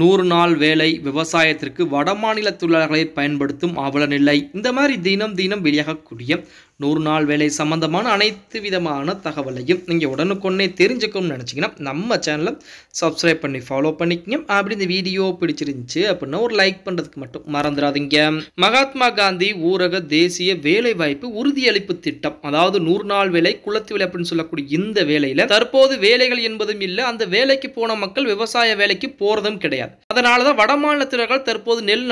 நூறு நாள் வேலை விவசாயத்திற்கு வடமாநில தொழிலாளர்களை பயன்படுத்தும் நிலை இந்த மாதிரி தினம் தினம் வெளியாகக்கூடிய நூறு நாள் வேலை சம்மந்தமான அனைத்து விதமான தகவலையும் நீங்கள் உடனுக்குடனே தெரிஞ்சுக்கணும்னு நினச்சிங்கன்னா நம்ம சேனலை சப்ஸ்கிரைப் பண்ணி ஃபாலோ பண்ணிக்கங்க அப்படி இந்த வீடியோ பிடிச்சிருந்துச்சு அப்படின்னா ஒரு லைக் பண்ணுறதுக்கு மட்டும் மறந்துடாதீங்க மகாத்மா காந்தி ஊரக தேசிய வேலைவாய்ப்பு உறுதியளிப்பு திட்டம் அதாவது நூறு நாள் வேலை குளத்து வேலை அப்படின்னு சொல்லக்கூடிய இந்த வேலையில் தற்போது வேலைகள் என்பதும் இல்லை அந்த வேலைக்கு போன மக்கள் விவசாய வேலைக்கு போகிறதும் கிடையாது அதனால தான் வட மாநிலத்தினர்கள் தற்போது நெல்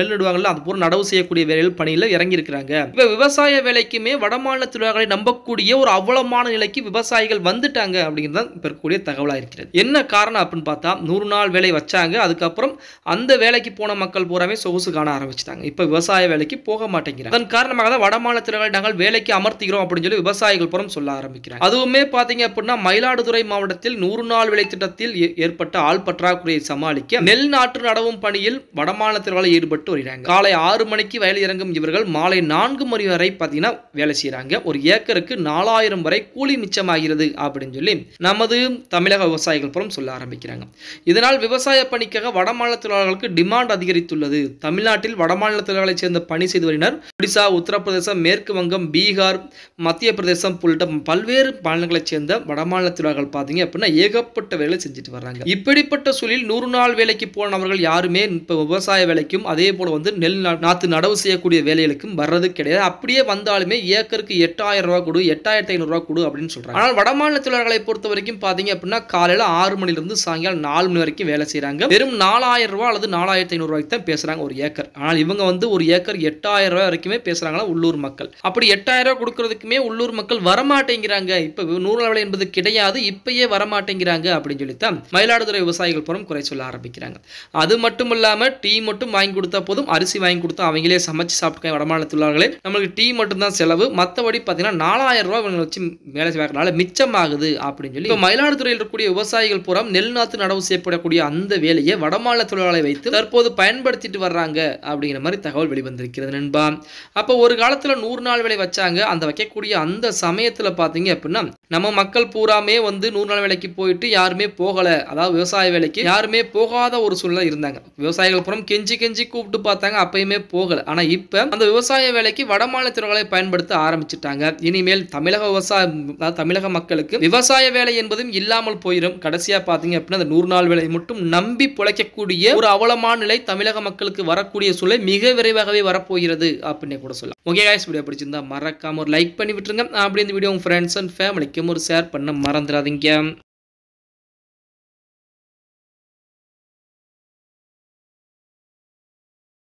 நெல் நடுவாங்கள்ல அது போல நடவு செய்யக்கூடிய வேலைகள் பணியில் இறங்கியிருக்கிறாங்க இப்போ விவசாய வேலைக்கு வரைக்குமே வடமாநில தொழிலாளர்களை நம்பக்கூடிய ஒரு அவலமான நிலைக்கு விவசாயிகள் வந்துட்டாங்க அப்படிங்கிறது தான் இப்போ கூடிய தகவலாக இருக்கிறது என்ன காரணம் அப்படின்னு பார்த்தா நூறு நாள் வேலை வச்சாங்க அதுக்கப்புறம் அந்த வேலைக்கு போன மக்கள் பூராமே சொகுசு காண ஆரம்பிச்சிட்டாங்க இப்போ விவசாய வேலைக்கு போக மாட்டேங்கிறாங்க அதன் காரணமாக தான் வடமாநில தொழிலாளர்கள் நாங்கள் வேலைக்கு அமர்த்திக்கிறோம் அப்படின்னு சொல்லி விவசாயிகள் புறம் சொல்ல ஆரம்பிக்கிறாங்க அதுவுமே பார்த்தீங்க அப்படின்னா மயிலாடுதுறை மாவட்டத்தில் நூறு நாள் வேலை திட்டத்தில் ஏற்பட்ட ஆள் பற்றாக்குறையை சமாளிக்க நெல் நாற்று நடவும் பணியில் வடமாநில தொழிலாளர்கள் ஈடுபட்டு வருகிறாங்க காலை ஆறு மணிக்கு வயல் இறங்கும் இவர்கள் மாலை நான்கு மணி வரை பார்த்தீங்கன்னா வேலை செய்கிறாங்க ஒரு ஏக்கருக்கு நாலாயிரம் வரை கூலி மிச்சமாகிறது அப்படின்னு சொல்லி நமது தமிழக விவசாயிகள் புறம் சொல்ல ஆரம்பிக்கிறாங்க இதனால் விவசாய பணிக்காக வடமாநில தொழிலாளர்களுக்கு டிமாண்ட் அதிகரித்துள்ளது தமிழ்நாட்டில் வடமாநில தொழிலாளர்களைச் சேர்ந்த பணி செய்து வருகினர் ஒடிசா உத்தரப்பிரதேசம் மேற்கு வங்கம் பீகார் மத்திய பிரதேசம் உள்ளிட்ட பல்வேறு மாநிலங்களைச் சேர்ந்த வடமாநில தொழிலாளர்கள் பார்த்தீங்க அப்படின்னா ஏகப்பட்ட வேலை செஞ்சுட்டு வர்றாங்க இப்படிப்பட்ட சூழலில் நூறு நாள் வேலைக்கு போனவர்கள் யாருமே இப்போ விவசாய வேலைக்கும் அதே போல் வந்து நெல் நாற்று நடவு செய்யக்கூடிய வேலைகளுக்கும் வர்றது கிடையாது அப்படியே வந்தாலுமே எல்லாருமே ஏக்கருக்கு எட்டாயிரம் ரூபா கொடு எட்டாயிரத்தி ஐநூறுரூவா கொடு அப்படின்னு சொல்றாங்க ஆனால் வடமாநில தொழிலாளர்களை பொறுத்த வரைக்கும் பாத்தீங்க அப்படின்னா காலையில ஆறு மணில இருந்து சாயங்காலம் நாலு மணி வரைக்கும் வேலை செய்யறாங்க வெறும் நாலாயிரம் ரூபா அல்லது நாலாயிரத்தி ஐநூறுரூவாய்க்கு தான் பேசுறாங்க ஒரு ஏக்கர் ஆனால் இவங்க வந்து ஒரு ஏக்கர் எட்டாயிரம் ரூபாய் வரைக்குமே பேசுறாங்களா உள்ளூர் மக்கள் அப்படி எட்டாயிரம் ரூபாய் கொடுக்கறதுக்குமே உள்ளூர் மக்கள் வரமாட்டேங்கிறாங்க இப்ப நூறு விலை என்பது கிடையாது இப்பயே வரமாட்டேங்கிறாங்க அப்படின்னு சொல்லித்தான் மயிலாடுதுறை விவசாயிகள் புறம் குறை சொல்ல ஆரம்பிக்கிறாங்க அது மட்டும் இல்லாம டீ மட்டும் வாங்கி கொடுத்தா போதும் அரிசி வாங்கி கொடுத்தா அவங்களே சமைச்சு சாப்பிட்டு வடமாநில தொழிலாளர்களே நம்மளுக்கு டீ மட்டும் தான் செலவு மற்றபடி பார்த்தீங்கன்னா நாலாயிரம் ரூபா இவங்களை வச்சு வேலை பார்க்கறனால மிச்சமாகுது அப்படின்னு சொல்லி இப்போ மயிலாடுதுறையில் இருக்கக்கூடிய விவசாயிகள் புறம் நெல் நாற்று நடவு செய்யப்படக்கூடிய அந்த வேலையை வடமாநில தொழிலாளர் வைத்து தற்போது பயன்படுத்திட்டு வர்றாங்க அப்படிங்கிற மாதிரி தகவல் வெளிவந்திருக்கிறது நண்பா அப்போ ஒரு காலத்தில் நூறு நாள் வேலை வச்சாங்க அந்த வைக்கக்கூடிய அந்த சமயத்தில் பார்த்தீங்க அப்படின்னா நம்ம மக்கள் பூராமே வந்து நூறு நாள் வேலைக்கு போயிட்டு யாருமே போகலை அதாவது விவசாய வேலைக்கு யாருமே போகாத ஒரு சூழ்நிலை இருந்தாங்க விவசாயிகள் புறம் கெஞ்சி கெஞ்சி கூப்பிட்டு பார்த்தாங்க அப்பயுமே போகலை ஆனால் இப்போ அந்த விவசாய வேலைக்கு வடமாநில தொழிலாளரை பயன்படுத்த பயன்படுத்த ஆரம்பிச்சிட்டாங்க இனிமேல் தமிழக விவசாயம் தமிழக மக்களுக்கு விவசாய வேலை என்பதும் இல்லாமல் போயிடும் கடைசியா பாத்தீங்க அப்படின்னா அந்த நூறு நாள் வேலை மட்டும் நம்பி பிழைக்கக்கூடிய ஒரு அவலமான நிலை தமிழக மக்களுக்கு வரக்கூடிய சூழல் மிக விரைவாகவே வரப்போகிறது அப்படின்னு கூட சொல்லலாம் ஓகே காய்ஸ் வீடியோ பிடிச்சிருந்தா மறக்காம ஒரு லைக் பண்ணி விட்டுருங்க அப்படி இந்த வீடியோ உங்க ஃப்ரெண்ட்ஸ் அண்ட் ஃபேமிலிக்கும் ஒரு ஷேர் பண்ண மறந்துடாதீங்க